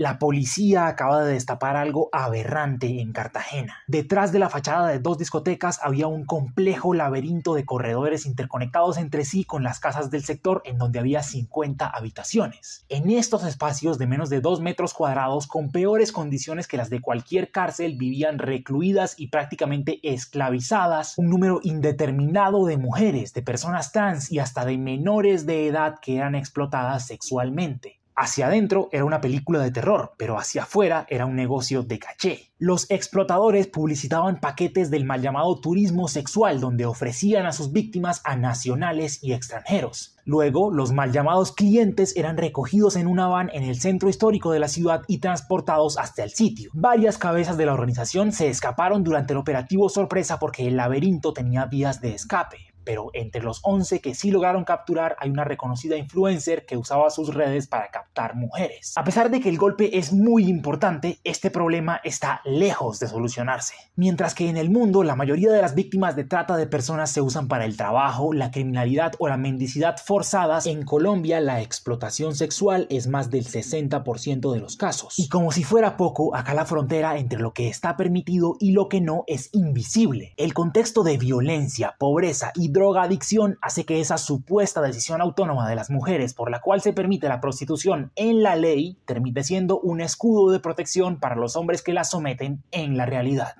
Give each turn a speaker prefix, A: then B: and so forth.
A: La policía acaba de destapar algo aberrante en Cartagena. Detrás de la fachada de dos discotecas había un complejo laberinto de corredores interconectados entre sí con las casas del sector en donde había 50 habitaciones. En estos espacios de menos de 2 metros cuadrados con peores condiciones que las de cualquier cárcel vivían recluidas y prácticamente esclavizadas un número indeterminado de mujeres, de personas trans y hasta de menores de edad que eran explotadas sexualmente. Hacia adentro era una película de terror, pero hacia afuera era un negocio de caché. Los explotadores publicitaban paquetes del mal llamado turismo sexual donde ofrecían a sus víctimas a nacionales y extranjeros. Luego, los mal llamados clientes eran recogidos en una van en el centro histórico de la ciudad y transportados hasta el sitio. Varias cabezas de la organización se escaparon durante el operativo sorpresa porque el laberinto tenía vías de escape pero entre los 11 que sí lograron capturar hay una reconocida influencer que usaba sus redes para captar mujeres. A pesar de que el golpe es muy importante, este problema está lejos de solucionarse. Mientras que en el mundo la mayoría de las víctimas de trata de personas se usan para el trabajo, la criminalidad o la mendicidad forzadas, en Colombia la explotación sexual es más del 60% de los casos. Y como si fuera poco, acá la frontera entre lo que está permitido y lo que no es invisible. El contexto de violencia, pobreza y drogadicción hace que esa supuesta decisión autónoma de las mujeres por la cual se permite la prostitución en la ley termine siendo un escudo de protección para los hombres que la someten en la realidad.